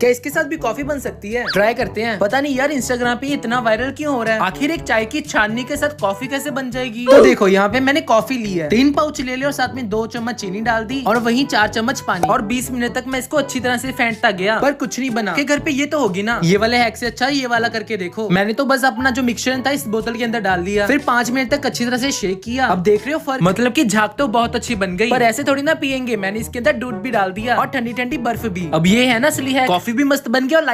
क्या इसके साथ भी कॉफी बन सकती है ट्राई करते हैं पता नहीं यार इंस्टाग्राम पे इतना वायरल क्यों हो रहा है आखिर एक चाय की छाननी के साथ कॉफी कैसे बन जाएगी तो देखो यहाँ पे मैंने कॉफी ली है तीन पाउच ले लिया और साथ में दो चम्मच चीनी डाल दी और वही चार चम्मच पानी और बीस मिनट तक मैं इसको अच्छी तरह से फेंटता गया पर कुछ नहीं बना के घर पे ये तो होगी ना ये वाले हैक से अच्छा ये वाला करके देखो मैंने तो बस अपना जो मिक्सचर था इस बोतल के अंदर डाल दिया फिर पांच मिनट तक अच्छी तरह से शेक किया अब देख रहे हो फर्क मतलब की झाक तो बहुत अच्छी बन गई पर ऐसे थोड़ी ना पियेंगे मैंने इसके अंदर दूध भी डाल दिया और ठंडी ठंडी बर्फ भी अब ये है ना असली है कॉफी ग्राफिक भी मस्त बन गया और